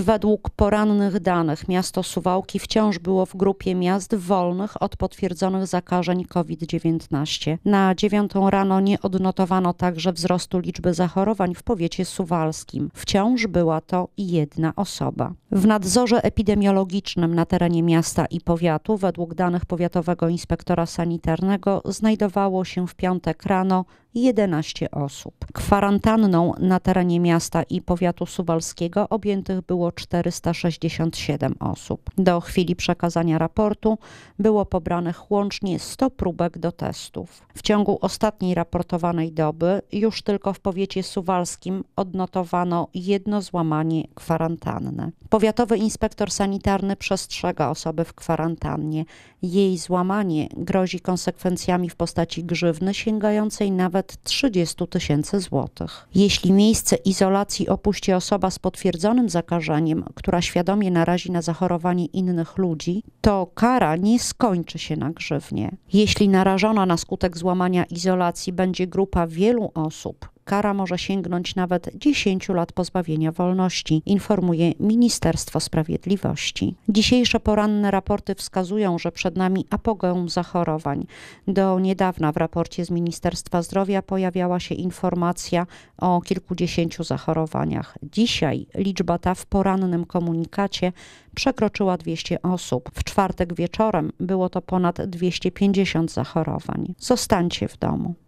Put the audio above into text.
Według porannych danych miasto Suwałki wciąż było w grupie miast wolnych od potwierdzonych zakażeń COVID-19. Na dziewiątą rano nie odnotowano także wzrostu liczby zachorowań w powiecie suwalskim. Wciąż była to jedna osoba. W nadzorze epidemiologicznym na terenie miasta i powiatu według danych powiatowego inspektora sanitarnego znajdowało się w piątek rano 11 osób. Kwarantanną na terenie miasta i powiatu suwalskiego objętych było 467 osób. Do chwili przekazania raportu było pobranych łącznie 100 próbek do testów. W ciągu ostatniej raportowanej doby już tylko w powiecie suwalskim odnotowano jedno złamanie kwarantanny. Powiatowy inspektor sanitarny przestrzega osoby w kwarantannie. Jej złamanie grozi konsekwencjami w postaci grzywny sięgającej nawet nawet 30 tysięcy złotych. Jeśli miejsce izolacji opuści osoba z potwierdzonym zakażeniem, która świadomie narazi na zachorowanie innych ludzi, to kara nie skończy się na grzywnie. Jeśli narażona na skutek złamania izolacji będzie grupa wielu osób, Kara może sięgnąć nawet 10 lat pozbawienia wolności, informuje Ministerstwo Sprawiedliwości. Dzisiejsze poranne raporty wskazują, że przed nami apogeum zachorowań. Do niedawna w raporcie z Ministerstwa Zdrowia pojawiała się informacja o kilkudziesięciu zachorowaniach. Dzisiaj liczba ta w porannym komunikacie przekroczyła 200 osób. W czwartek wieczorem było to ponad 250 zachorowań. Zostańcie w domu.